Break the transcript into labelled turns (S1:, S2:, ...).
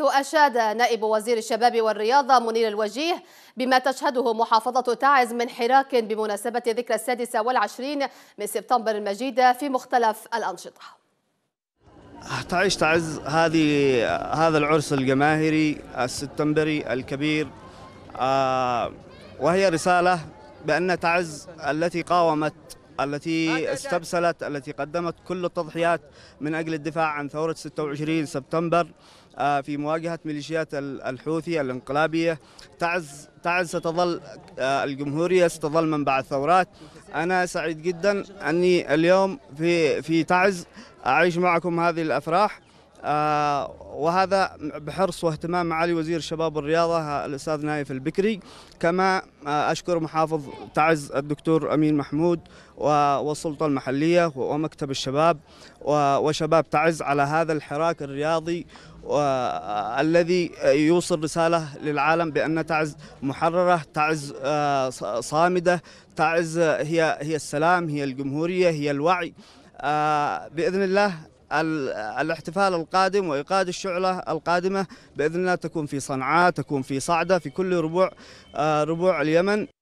S1: حيث أشاد نائب وزير الشباب والرياضة منير الوجيه بما تشهده محافظة تعز من حراك بمناسبة ذكرى السادسة والعشرين من سبتمبر المجيدة في مختلف الأنشطة
S2: تعيش تعز هذه هذا العرس الجماهيري السبتمبري الكبير آه، وهي رسالة بأن تعز التي قاومت التي استبسلت التي قدمت كل التضحيات من أجل الدفاع عن ثورة 26 سبتمبر آه، في مواجهة ميليشيات الحوثي الانقلابية تعز تعز ستظل آه، الجمهورية ستظل منبع الثورات أنا سعيد جدا أني اليوم في في تعز أعيش معكم هذه الأفراح آه، وهذا بحرص واهتمام معالي وزير الشباب والرياضة آه، الأستاذ نايف البكري كما آه، أشكر محافظ تعز الدكتور أمين محمود والسلطة المحلية ومكتب الشباب وشباب تعز على هذا الحراك الرياضي الذي يوصل رسالة للعالم بأن تعز محررة تعز صامدة تعز هي هي السلام هي الجمهورية هي الوعي بإذن الله الاحتفال القادم وإيقاد الشعلة القادمة بإذن الله تكون في صنعاء تكون في صعدة في كل ربوع آه، ربوع اليمن